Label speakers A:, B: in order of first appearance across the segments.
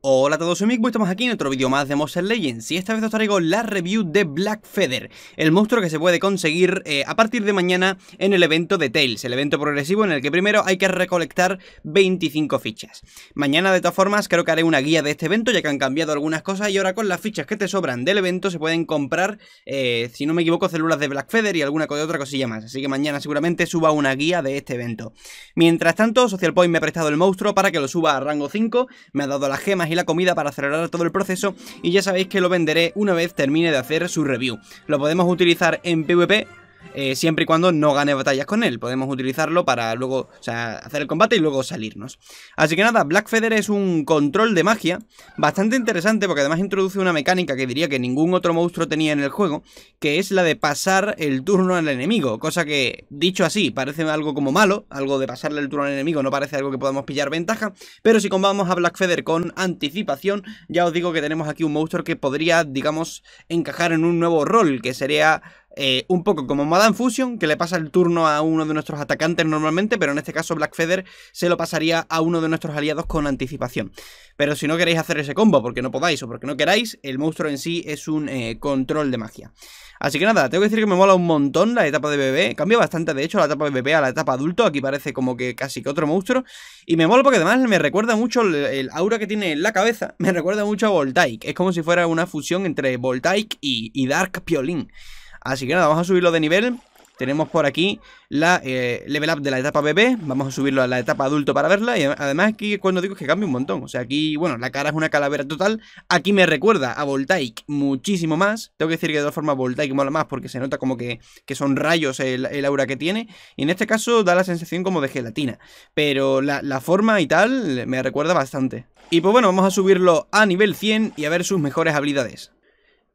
A: Hola a todos, soy Mick, estamos aquí en otro vídeo más de Monster Legends y esta vez os traigo la review de Black Feather, el monstruo que se puede conseguir eh, a partir de mañana en el evento de Tails, el evento progresivo en el que primero hay que recolectar 25 fichas. Mañana de todas formas creo que haré una guía de este evento ya que han cambiado algunas cosas y ahora con las fichas que te sobran del evento se pueden comprar, eh, si no me equivoco, células de Black Feather y alguna cosa, otra cosilla más, así que mañana seguramente suba una guía de este evento. Mientras tanto, Social Point me ha prestado el monstruo para que lo suba a rango 5, me ha dado las gemas y la comida para acelerar todo el proceso y ya sabéis que lo venderé una vez termine de hacer su review. Lo podemos utilizar en PvP eh, siempre y cuando no gane batallas con él. Podemos utilizarlo para luego, hacer el combate y luego salirnos. Así que nada, Black Feather es un control de magia bastante interesante porque además introduce una mecánica que diría que ningún otro monstruo tenía en el juego, que es la de pasar el turno al enemigo, cosa que, dicho así, parece algo como malo, algo de pasarle el turno al enemigo no parece algo que podamos pillar ventaja, pero si combamos a Black Feather con anticipación, ya os digo que tenemos aquí un monstruo que podría, digamos, encajar en un nuevo rol, que sería eh, un poco como Madame Fusion, que le pasa el turno a uno de nuestros atacantes normalmente, pero en este caso Black Feather se lo pasaría a uno de nuestros aliados con anticipación. Pero si no queréis hacer ese combo, porque no podáis o porque no queráis, el monstruo en sí es un eh, control de magia. Así que nada, tengo que decir que me mola un montón la etapa de bebé. Cambia bastante, de hecho, la etapa de bebé a la etapa adulto. Aquí parece como que casi que otro monstruo. Y me mola porque además me recuerda mucho el, aura que tiene en la cabeza. Me recuerda mucho a Voltaic. Es como si fuera una fusión entre Voltaic y, y Dark Piolin. Así que nada, vamos a subirlo de nivel tenemos por aquí la eh, level up de la etapa bebé. Vamos a subirlo a la etapa adulto para verla. Y además aquí cuando digo es que cambia un montón. O sea, aquí, bueno, la cara es una calavera total. Aquí me recuerda a Voltaic muchísimo más. Tengo que decir que de todas formas Voltaic mola más porque se nota como que, son rayos el, aura que tiene. Y en este caso da la sensación como de gelatina. Pero la, la forma y tal me recuerda bastante. Y pues bueno, vamos a subirlo a nivel 100 y a ver sus mejores habilidades.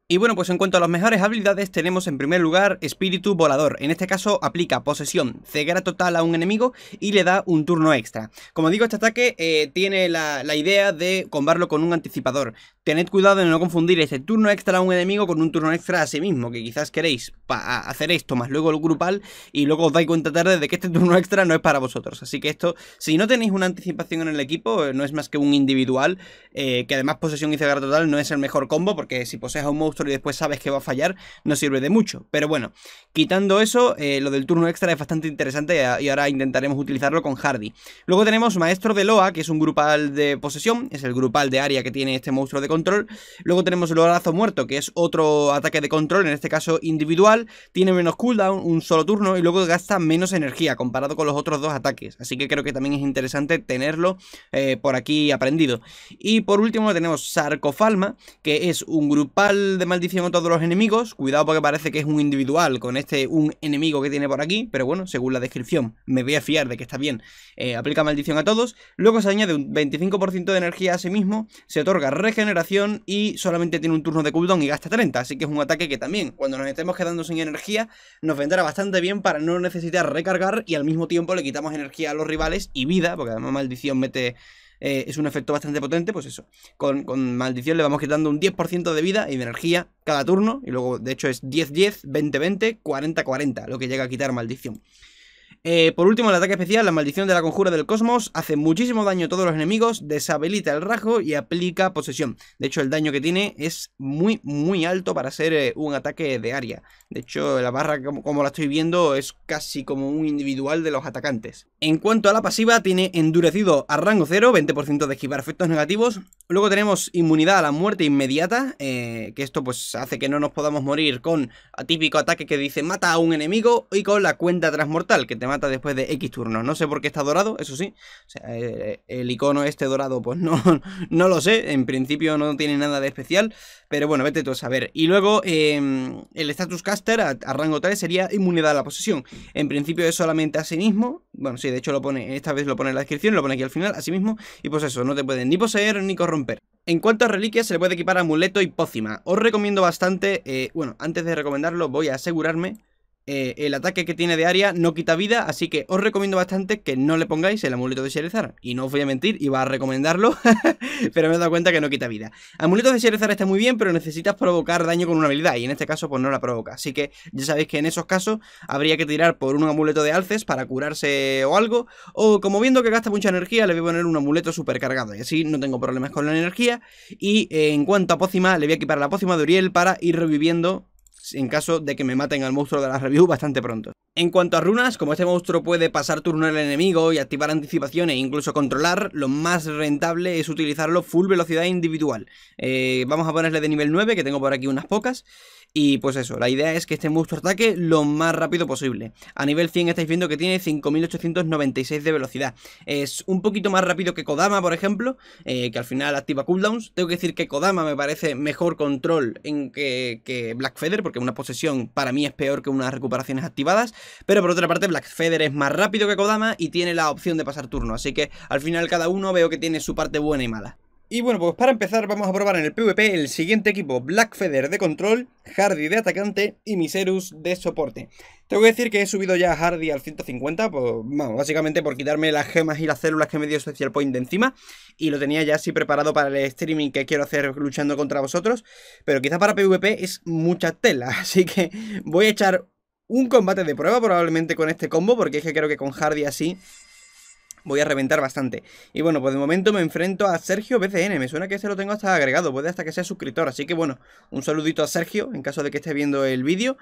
A: Y bueno, pues en cuanto a las mejores habilidades, tenemos en primer lugar Espíritu Volador. En este caso aplica posesión, ceguera total a un enemigo y le da un turno extra. Como digo, este ataque eh, tiene la, la, idea de combarlo con un anticipador. Tened cuidado de no confundir ese turno extra a un enemigo con un turno extra a sí mismo, que quizás queréis hacer esto más luego el grupal y luego os dais cuenta tarde de que este turno extra no es para vosotros. Así que esto, si no tenéis una anticipación en el equipo, eh, no es más que un individual, eh, que además posesión y cegar total no es el mejor combo, porque si posees a un monstruo y después sabes que va a fallar, no sirve de mucho. Pero bueno, quitando eso, eh, lo del turno extra es bastante interesante y ahora intentaremos utilizarlo con Hardy. Luego tenemos Maestro de Loa, que es un grupal de posesión, es el grupal de área que tiene este monstruo de control. Luego tenemos el brazo muerto, que es otro ataque de control, en este caso individual. Tiene menos cooldown, un solo turno, y luego gasta menos energía comparado con los otros dos ataques. Así que creo que también es interesante tenerlo eh, por aquí aprendido. Y por último tenemos Sarcofalma, que es un grupal de maldición a todos los enemigos. Cuidado porque parece que es un individual con este un enemigo que tiene por aquí, pero bueno, según la descripción me voy a fiar de que está bien. Eh, aplica maldición a todos. Luego se añade un 25% de energía a sí mismo, se otorga regeneración y solamente tiene un turno de cooldown y gasta 30, así que es un ataque que también, cuando nos estemos quedando sin energía, nos vendrá bastante bien para no necesitar recargar y al mismo tiempo le quitamos energía a los rivales y vida, porque además maldición mete... Eh, es un efecto bastante potente, pues eso. Con, con maldición le vamos quitando un 10% de vida y de energía cada turno. Y luego, de hecho, es 10-10, 20-20, 40-40, lo que llega a quitar maldición. Eh, por último, el ataque especial, la maldición de la conjura del cosmos, hace muchísimo daño a todos los enemigos, deshabilita el rajo y aplica posesión. De hecho, el daño que tiene es muy, muy alto para ser eh, un ataque de área. De hecho, la barra, como, la estoy viendo, es casi como un individual de los atacantes. En cuanto a la pasiva, tiene endurecido a rango 0, 20% de esquivar efectos negativos. Luego tenemos inmunidad a la muerte inmediata, eh, que esto pues hace que no nos podamos morir con atípico ataque que dice mata a un enemigo y con la cuenta transmortal, que te mata después de X turno. No sé por qué está dorado, eso sí. Eh, eh, el icono este dorado, pues no, no lo sé. En principio no tiene nada de especial. Pero bueno, vete tú a saber. Y luego em, el status caster a, rango 3 sería inmunidad a la posesión. En principio es solamente a sí mismo. Bueno, sí, de hecho lo pone, esta vez lo pone en la descripción, lo pone aquí al final, a sí mismo. Y pues eso, no te pueden ni poseer ni corromper. En cuanto a reliquias, se le puede equipar amuleto y pócima. Os recomiendo bastante, eh, bueno, antes de recomendarlo voy a asegurarme eh, el ataque que tiene de área no quita vida, así que os recomiendo bastante que no le pongáis el amuleto de Sherezar. Y no os voy a mentir, iba a recomendarlo, pero me he dado cuenta que no quita vida. Amuleto de Sherezar está muy bien, pero necesitas provocar daño con una habilidad, y en este caso pues no la provoca. Así que ya sabéis que en esos casos habría que tirar por un amuleto de alces para curarse o algo, o como viendo que gasta mucha energía, le voy a poner un amuleto supercargado, y así no tengo problemas con la energía. Y en cuanto a pócima, le voy a equipar la pócima de Uriel para ir reviviendo en caso de que me maten al monstruo de la review bastante pronto. En cuanto a runas, como este monstruo puede pasar turno al enemigo y activar anticipación e incluso controlar, lo más rentable es utilizarlo full velocidad individual. Eh, vamos a ponerle de nivel 9, que tengo por aquí unas pocas. Y pues eso, la idea es que este monstruo ataque lo más rápido posible. A nivel 100 estáis viendo que tiene 5896 de velocidad. Es un poquito más rápido que Kodama, por ejemplo, eh, que al final activa cooldowns. Tengo que decir que Kodama me parece mejor control en que, que Black Feather, porque una posesión para mí es peor que unas recuperaciones activadas. Pero por otra parte, Black Feather es más rápido que Kodama y tiene la opción de pasar turno, así que al final cada uno veo que tiene su parte buena y mala. Y bueno, pues para empezar vamos a probar en el PvP el siguiente equipo, Black Feather de control, Hardy de atacante y Miserus de soporte. Tengo que decir que he subido ya a Hardy al 150, pues básicamente por quitarme las gemas y las células que me dio Special Point de encima y lo tenía ya así preparado para el streaming que quiero hacer luchando contra vosotros, pero quizá para PvP es mucha tela, así que voy a echar un combate de prueba probablemente con este combo, porque es que creo que con Hardy así voy a reventar bastante. Y bueno, pues de momento me enfrento a Sergio BCN. Me suena que ese lo tengo hasta agregado, puede hasta que sea suscriptor. Así que bueno, un saludito a Sergio en caso de que esté viendo el vídeo.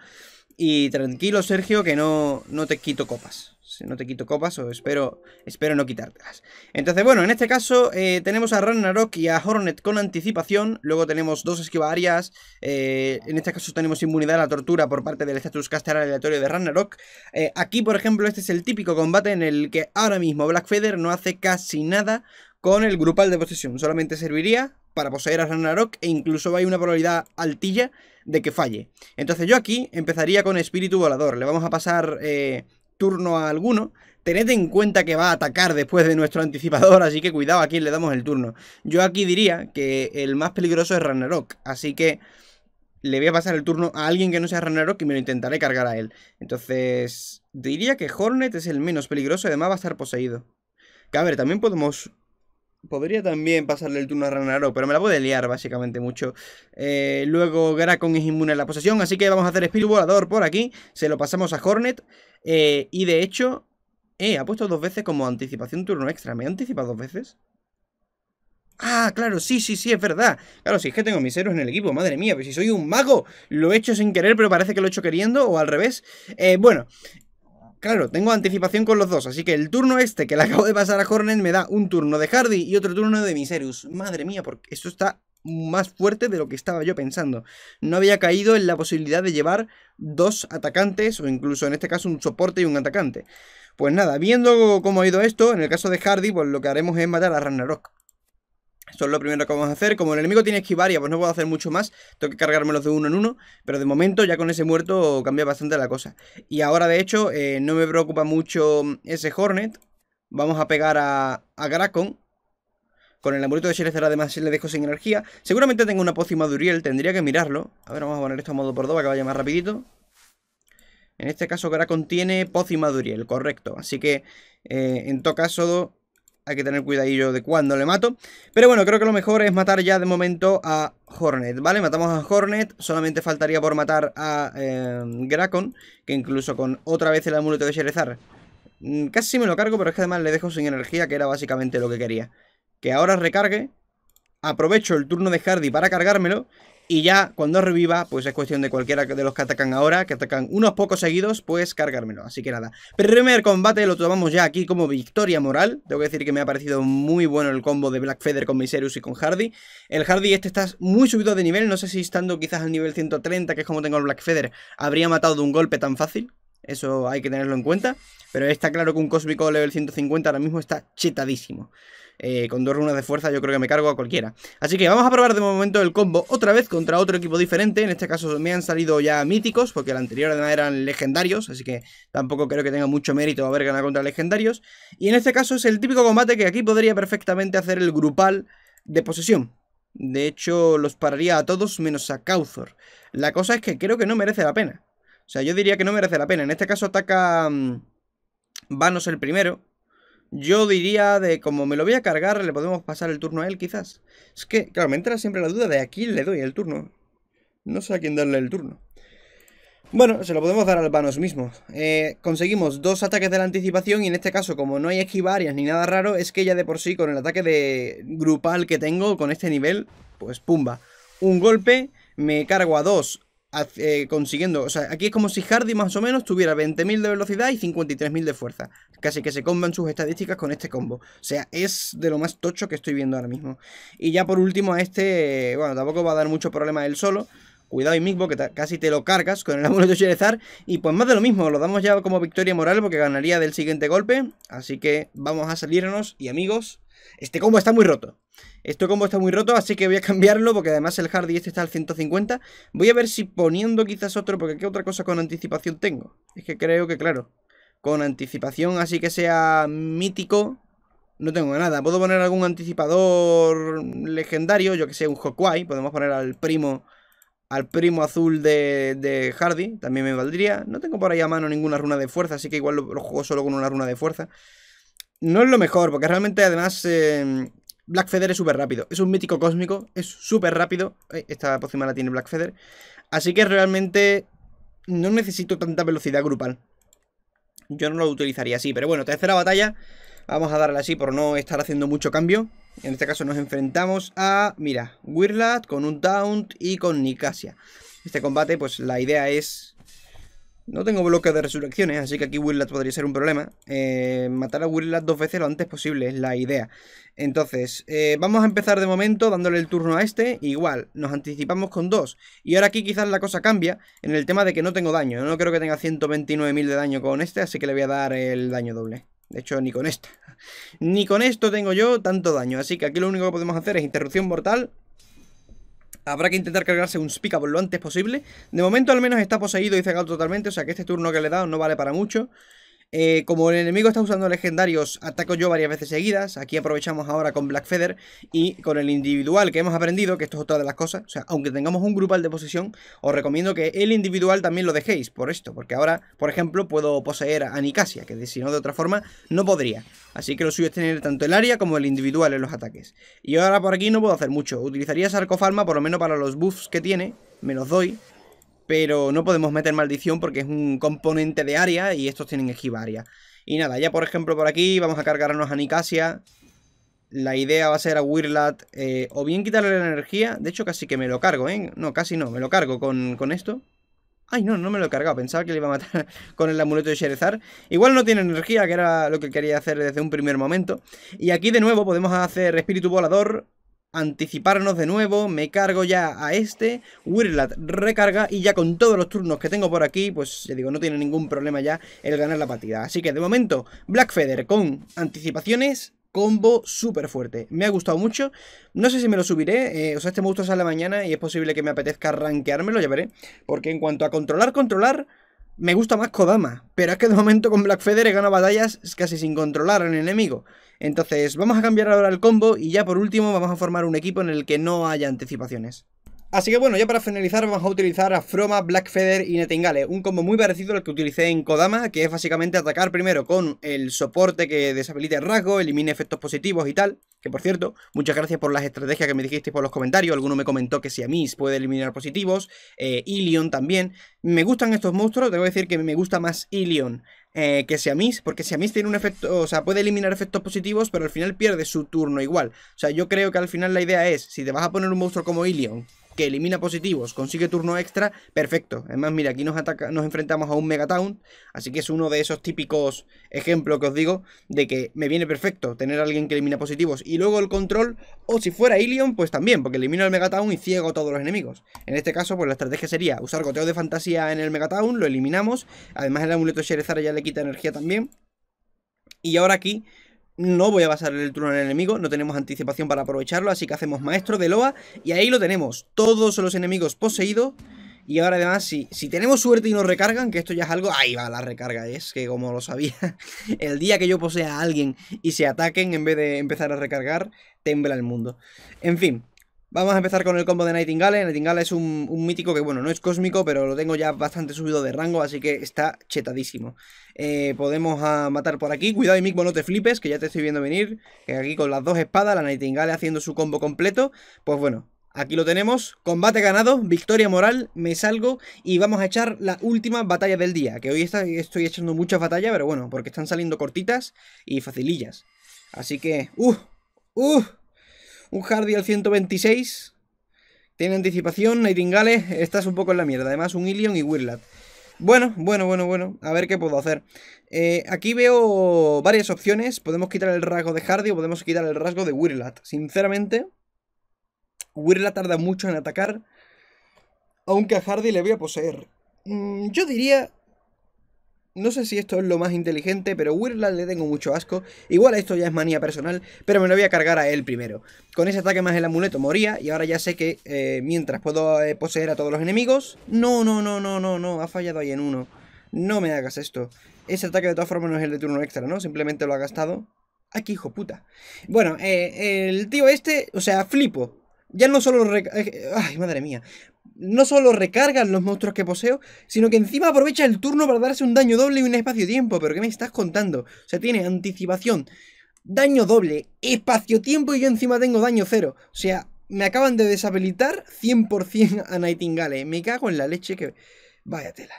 A: Y tranquilo, Sergio, que no, no te quito copas. Si no te quito copas, o espero, espero no quitártelas. Entonces, bueno, en este caso eh, tenemos a Ragnarok y a Hornet con anticipación. Luego tenemos dos esquivarias. Eh, en este caso tenemos inmunidad a la tortura por parte del status caster aleatorio de Ragnarok. Eh, aquí, por ejemplo, este es el típico combate en el que ahora mismo Blackfeather no hace casi nada con el grupal de posesión. Solamente serviría para poseer a Rannarok e incluso hay una probabilidad altilla de que falle. Entonces yo aquí empezaría con espíritu volador. Le vamos a pasar eh, turno a alguno. Tened en cuenta que va a atacar después de nuestro anticipador, así que cuidado a quién le damos el turno. Yo aquí diría que el más peligroso es Ragnarok, así que le voy a pasar el turno a alguien que no sea Ragnarok y me lo intentaré cargar a él. Entonces, diría que Hornet es el menos peligroso y además va a estar poseído. Que a ver, también podemos Podría también pasarle el turno a Ranaro, pero me la puede liar básicamente mucho. Eh, luego Gracon es inmune a la posesión, así que vamos a hacer Espíritu Volador por aquí. Se lo pasamos a Hornet. Eh, y de hecho, eh, ha puesto dos veces como anticipación turno extra. ¿Me ha anticipado dos veces? Ah, claro, sí, sí, sí, es verdad. Claro, si es que tengo mis héroes en el equipo, madre mía, pero si soy un mago, lo he hecho sin querer, pero parece que lo he hecho queriendo, o al revés. Eh, bueno, Claro, tengo anticipación con los dos, así que el turno este que le acabo de pasar a Hornet me da un turno de Hardy y otro turno de Miserius. Madre mía, porque esto está más fuerte de lo que estaba yo pensando. No había caído en la posibilidad de llevar dos atacantes, o incluso en este caso un soporte y un atacante. Pues nada, viendo cómo ha ido esto, en el caso de Hardy, pues lo que haremos es matar a Ragnarok. Eso es lo primero que vamos a hacer. Como el enemigo tiene esquivaria, pues no puedo hacer mucho más. Tengo que cargármelos de uno en uno. Pero de momento, ya con ese muerto, cambia bastante la cosa. Y ahora, de hecho, eh, no me preocupa mucho ese Hornet. Vamos a pegar a, Gracon. Con el amuleto de Sherezer, además le dejo sin energía. Seguramente tengo una pócima de tendría que mirarlo. A ver, vamos a poner esto a modo por dos para que vaya más rapidito. En este caso Gracon tiene pócima de correcto. Así que, eh, en todo caso, hay que tener cuidadillo de cuándo le mato. Pero bueno, creo que lo mejor es matar ya de momento a Hornet, ¿vale? Matamos a Hornet. Solamente faltaría por matar a eh, Gracon. Que incluso con otra vez el amuleto de Sherezar. Mm, casi me lo cargo, pero es que además le dejo sin energía, que era básicamente lo que quería. Que ahora recargue. Aprovecho el turno de Hardy para cargármelo. Y ya cuando reviva, pues es cuestión de cualquiera de los que atacan ahora, que atacan unos pocos seguidos, pues cargármelo. Así que nada. Pero Primer combate lo tomamos ya aquí como victoria moral. Tengo que decir que me ha parecido muy bueno el combo de Black Feather con Miserus y con Hardy. El Hardy este está muy subido de nivel. No sé si estando quizás al nivel 130, que es como tengo el Black Feather, habría matado de un golpe tan fácil. Eso hay que tenerlo en cuenta. Pero está claro que un cósmico level 150 ahora mismo está chetadísimo. Eh, con dos runas de fuerza yo creo que me cargo a cualquiera. Así que vamos a probar de momento el combo otra vez contra otro equipo diferente. En este caso me han salido ya míticos, porque el anterior además eran legendarios, así que tampoco creo que tenga mucho mérito haber ganado contra legendarios. Y en este caso es el típico combate que aquí podría perfectamente hacer el grupal de posesión. De hecho, los pararía a todos menos a Cauthor. La cosa es que creo que no merece la pena. O sea, yo diría que no merece la pena. En este caso ataca... Mm, Vanos el primero, yo diría de como me lo voy a cargar, le podemos pasar el turno a él quizás. Es que, claro, me entra siempre la duda de a quién le doy el turno. No sé a quién darle el turno. Bueno, se lo podemos dar al Vanos mismo. Eh, conseguimos dos ataques de la anticipación y en este caso, como no hay esquivarias ni nada raro, es que ya de por sí con el ataque de grupal que tengo con este nivel, pues pumba. Un golpe, me cargo a dos eh, consiguiendo, o sea, aquí es como si Hardy más o menos tuviera 20.000 de velocidad y 53.000 de fuerza. Casi que se comban sus estadísticas con este combo. O sea, es de lo más tocho que estoy viendo ahora mismo. Y ya por último a este, bueno, tampoco va a dar mucho problema él solo. Cuidado y Mikbo, que casi te lo cargas con el amuleto de Y pues más de lo mismo, lo damos ya como victoria moral porque ganaría del siguiente golpe. Así que vamos a salirnos. Y amigos, este combo está muy roto. Este combo está muy roto, así que voy a cambiarlo porque además el Hardy este está al 150. Voy a ver si poniendo quizás otro, porque ¿qué otra cosa con anticipación tengo? Es que creo que, claro, con anticipación así que sea mítico, no tengo nada. Puedo poner algún anticipador legendario, yo que sé, un Hawkeye. Podemos poner al primo al primo azul de, de, Hardy, también me valdría. No tengo por ahí a mano ninguna runa de fuerza, así que igual lo, juego solo con una runa de fuerza. No es lo mejor, porque realmente además... Eh, Black es súper rápido. Es un mítico cósmico. Es súper rápido. Esta pócima la tiene Black Feather. Así que realmente no necesito tanta velocidad grupal. Yo no lo utilizaría así. Pero bueno, tercera batalla. Vamos a darle así por no estar haciendo mucho cambio. En este caso nos enfrentamos a, mira, Wirlat con un Taunt y con Nicasia. Este combate, pues la idea es no tengo bloque de resurrecciones, así que aquí Willat podría ser un problema. Eh, matar a Willat dos veces lo antes posible, es la idea. Entonces, eh, vamos a empezar de momento dándole el turno a este. Igual, nos anticipamos con dos. Y ahora aquí quizás la cosa cambia en el tema de que no tengo daño. No creo que tenga 129.000 de daño con este, así que le voy a dar el daño doble. De hecho, ni con esta. Ni con esto tengo yo tanto daño. Así que aquí lo único que podemos hacer es interrupción mortal Habrá que intentar cargarse un Speakable lo antes posible. De momento al menos está poseído y cegado totalmente, o sea que este turno que le he dado no vale para mucho. Eh, como el enemigo está usando legendarios, ataco yo varias veces seguidas. Aquí aprovechamos ahora con Black Feather y con el individual que hemos aprendido, que esto es otra de las cosas. O sea, aunque tengamos un grupal de posesión, os recomiendo que el individual también lo dejéis por esto. Porque ahora, por ejemplo, puedo poseer a Nicasia, que si no de otra forma no podría. Así que lo suyo es tener tanto el área como el individual en los ataques. Y ahora por aquí no puedo hacer mucho. Utilizaría Sarcofalma por lo menos para los buffs que tiene. Me los doy pero no podemos meter maldición porque es un componente de área y estos tienen esquiva área. Y nada, ya por ejemplo por aquí vamos a cargarnos a Nicasia. La idea va a ser a Wirlat eh, o bien quitarle la energía. De hecho casi que me lo cargo, ¿eh? No, casi no, me lo cargo con, con esto. Ay, no, no me lo he cargado. Pensaba que le iba a matar con el amuleto de Sherezar. Igual no tiene energía, que era lo que quería hacer desde un primer momento. Y aquí de nuevo podemos hacer espíritu volador anticiparnos de nuevo, me cargo ya a este, Wirlat recarga y ya con todos los turnos que tengo por aquí, pues ya digo, no tiene ningún problema ya el ganar la partida. Así que de momento, Black con anticipaciones, combo súper fuerte. Me ha gustado mucho. No sé si me lo subiré. Eh, o sea, este monstruo sale mañana y es posible que me apetezca rankeármelo, ya veré. Porque en cuanto a controlar, controlar, me gusta más Kodama, pero es que de momento con Black he gana batallas casi sin controlar al enemigo. Entonces vamos a cambiar ahora el combo y ya por último vamos a formar un equipo en el que no haya anticipaciones. Así que bueno, ya para finalizar vamos a utilizar a Froma, Blackfeather y Nettingale. un combo muy parecido al que utilicé en Kodama, que es básicamente atacar primero con el soporte que deshabilite el rasgo, elimine efectos positivos y tal, que por cierto, muchas gracias por las estrategias que me dijisteis por los comentarios, alguno me comentó que si puede eliminar positivos, eh, Ilion también, me gustan estos monstruos, debo decir que me gusta más Ilion, eh, que Siamis, porque Siamis tiene un efecto, o sea, puede eliminar efectos positivos, pero al final pierde su turno igual. O sea, yo creo que al final la idea es, si te vas a poner un monstruo como Ilion, que elimina positivos, consigue turno extra, perfecto. Además, mira, aquí nos, ataca, nos enfrentamos a un Megatown, así que es uno de esos típicos ejemplos que os digo de que me viene perfecto tener alguien que elimina positivos y luego el control, o si fuera Ilion, pues también, porque elimino el Megatown y ciego a todos los enemigos. En este caso, pues la estrategia sería usar goteo de fantasía en el Megatown, lo eliminamos, además el amuleto Sherezara ya le quita energía también. Y ahora aquí no voy a basar el turno en el enemigo, no tenemos anticipación para aprovecharlo, así que hacemos maestro de Loa y ahí lo tenemos, todos los enemigos poseídos y ahora además si, si tenemos suerte y nos recargan, que esto ya es algo, ahí va la recarga, es que como lo sabía, el día que yo posea a alguien y se ataquen en vez de empezar a recargar, tembla el mundo. En fin, Vamos a empezar con el combo de Nightingale. Nightingale es un, mítico que, bueno, no es cósmico, pero lo tengo ya bastante subido de rango, así que está chetadísimo. Eh, podemos ah, matar por aquí. Cuidado y no te flipes, que ya te estoy viendo venir. aquí con las dos espadas, la Nightingale haciendo su combo completo. Pues bueno, Aquí lo tenemos, combate ganado, victoria moral, me salgo y vamos a echar la última batalla del día, que hoy estoy echando muchas batallas, pero bueno, porque están saliendo cortitas y facilillas. Así que, ¡uh! ¡uh! Un Hardy al 126. Tiene anticipación, Nightingale. Estás un poco en la mierda. Además, un Ilion y Wirlat. Bueno, bueno, bueno, bueno. A ver qué puedo hacer. Eh, aquí veo varias opciones. Podemos quitar el rasgo de Hardy o podemos quitar el rasgo de Wirlat. Sinceramente, Wirlat tarda mucho en atacar. Aunque a Hardy le voy a poseer. Mm, yo diría no sé si esto es lo más inteligente, pero Wirland le tengo mucho asco. Igual esto ya es manía personal, pero me lo voy a cargar a él primero. Con ese ataque más el amuleto moría, y ahora ya sé que eh, mientras puedo eh, poseer a todos los enemigos... No, no, no, no, no, no, ha fallado ahí en uno. No me hagas esto. Ese ataque de todas formas no es el de turno extra, ¿no? Simplemente lo ha gastado. Aquí, hijo puta. Bueno, eh, el tío este, o sea, flipo. Ya no solo... Ay, madre mía no solo recargan los monstruos que poseo, sino que encima aprovecha el turno para darse un daño doble y un espacio-tiempo. ¿Pero qué me estás contando? O sea, tiene anticipación, daño doble, espacio-tiempo y yo encima tengo daño cero. O sea, me acaban de deshabilitar 100% a Nightingale. Me cago en la leche que... Vaya tela.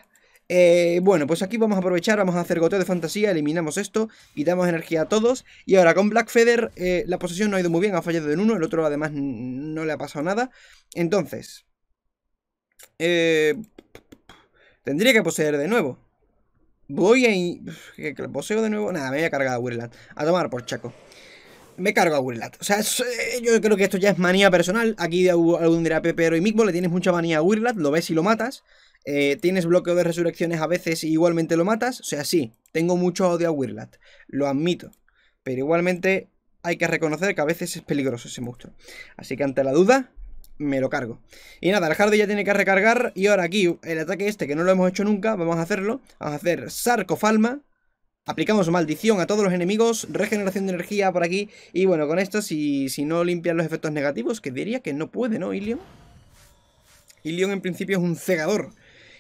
A: Eh, bueno, pues aquí vamos a aprovechar, vamos a hacer goteo de fantasía, eliminamos esto, quitamos energía a todos. Y ahora con Black Feather eh, la posesión no ha ido muy bien, ha fallado en uno, el otro además no le ha pasado nada. Entonces, eh, tendría que poseer de nuevo. Voy a... ¿Que poseo de nuevo? Nada, me voy a cargar a A tomar por chaco. Me cargo a Wirlat. O sea, eh, yo creo que esto ya es manía personal. Aquí algún dirá Pepero y mismo le tienes mucha manía a Wirlat, lo ves y lo matas. Eh, tienes bloqueo de resurrecciones a veces y igualmente lo matas. O sea, sí, tengo mucho odio a Wirlat. Lo admito. Pero igualmente hay que reconocer que a veces es peligroso ese monstruo. Así que ante la duda, me lo cargo. Y nada, el Hardy ya tiene que recargar. Y ahora aquí, el ataque este, que no lo hemos hecho nunca, vamos a hacerlo. Vamos a hacer Sarcofalma. Aplicamos maldición a todos los enemigos, regeneración de energía por aquí. Y bueno, con esto, si, no limpian los efectos negativos, que diría que no puede, ¿no, Ilion? Ilion en principio es un cegador.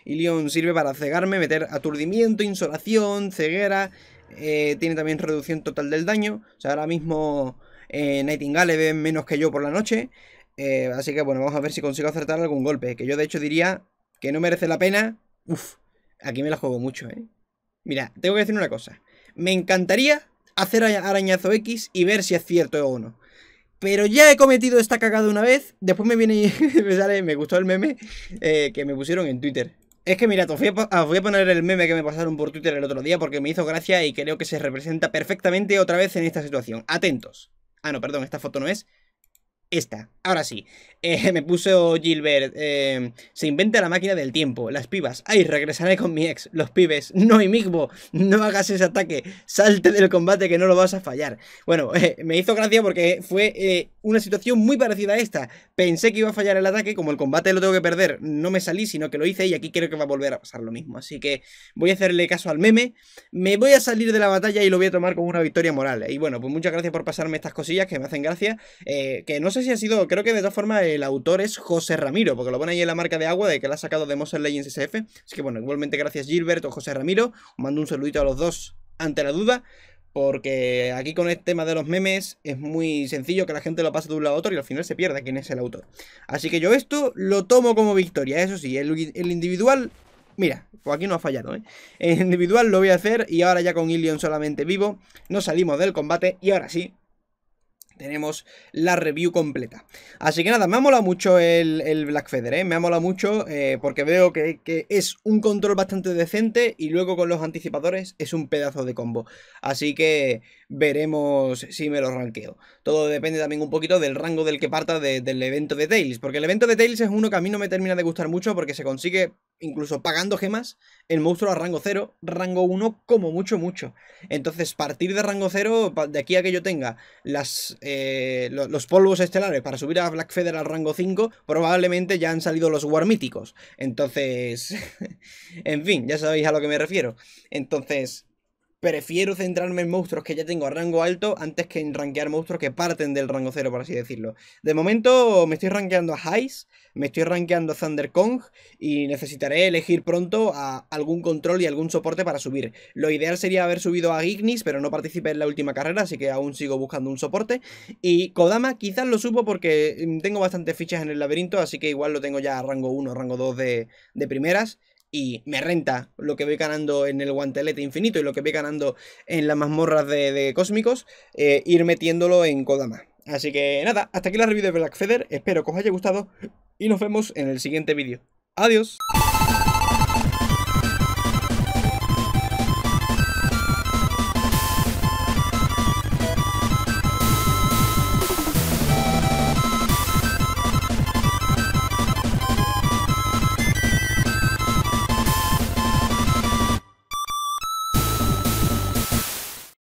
A: Ilion sirve para cegarme, meter aturdimiento, insolación, ceguera. Eh, tiene también reducción total del daño. O sea, ahora mismo eh, Nightingale ve menos que yo por la noche. Eh, así que bueno, vamos a ver si consigo acertar algún golpe. Que yo de hecho diría que no merece la pena. Uf, aquí me la juego mucho, ¿eh? Mira, tengo que decir una cosa. Me encantaría hacer arañazo X y ver si es cierto o no. Pero ya he cometido esta cagada una vez. Después me viene y me sale, me gustó el meme eh, que me pusieron en Twitter. Es que mira, os voy, a, poner el meme que me pasaron por Twitter el otro día porque me hizo gracia y creo que se representa perfectamente otra vez en esta situación. Atentos. Ah, no, perdón, esta foto no es. Esta, ahora sí. Eh, me puso Gilbert. Eh, se inventa la máquina del tiempo. Las pibas. Ay, regresaré con mi ex. Los pibes. No, Imigbo. No hagas ese ataque. Salte del combate que no lo vas a fallar. Bueno, eh, me hizo gracia porque fue una situación muy parecida a esta. Pensé que iba a fallar el ataque, como el combate lo tengo que perder, no me salí, sino que lo hice y aquí creo que va a volver a pasar lo mismo. Así que voy a hacerle caso al meme, me voy a salir de la batalla y lo voy a tomar como una victoria moral. Y bueno, pues muchas gracias por pasarme estas cosillas que me hacen gracia, eh, que no sé si ha sido, creo que de todas formas el autor es José Ramiro, porque lo pone ahí en la marca de agua de que la ha sacado de Monster Legends SF. Así que bueno, igualmente gracias Gilbert o José Ramiro, mando un saludito a los dos ante la duda. Porque aquí con el este tema de los memes es muy sencillo que la gente lo pase de un lado a otro y al final se pierda quién es el autor. Así que yo esto lo tomo como victoria. Eso sí, el, individual... Mira, pues aquí no ha fallado, ¿eh? El individual lo voy a hacer y ahora ya con Ilion solamente vivo. Nos salimos del combate y ahora sí, tenemos la review completa. Así que nada, me ha molado mucho el, el Black Feather, ¿eh? me ha molado mucho eh, porque veo que, que, es un control bastante decente y luego con los anticipadores es un pedazo de combo. Así que veremos si me lo ranqueo. Todo depende también un poquito del rango del que parta del evento de Tails. Porque el evento de Tails es uno que a mí no me termina de gustar mucho porque se consigue, incluso pagando gemas, el monstruo a rango 0, rango 1 como mucho, mucho. Entonces, partir de rango 0, de aquí a que yo tenga las, eh, los, polvos estelares para subir a Black Feather al rango 5, probablemente ya han salido los War Míticos. Entonces, en fin, ya sabéis a lo que me refiero. Entonces, prefiero centrarme en monstruos que ya tengo a rango alto antes que en rankear monstruos que parten del rango cero, por así decirlo. De momento me estoy rankeando a Heist, me estoy rankeando a Thunder Kong y necesitaré elegir pronto a algún control y algún soporte para subir. Lo ideal sería haber subido a Ignis, pero no participé en la última carrera, así que aún sigo buscando un soporte. Y Kodama quizás lo supo porque mm, tengo bastantes fichas en el laberinto, así que igual lo tengo ya a rango 1, rango 2 de, de primeras y me renta lo que voy ganando en el guantelete infinito y lo que voy ganando en las mazmorras de, cósmicos, eh, ir metiéndolo en Kodama. Así que nada, hasta aquí la review de Black Feather, espero que os haya gustado y nos vemos en el siguiente vídeo. ¡Adiós!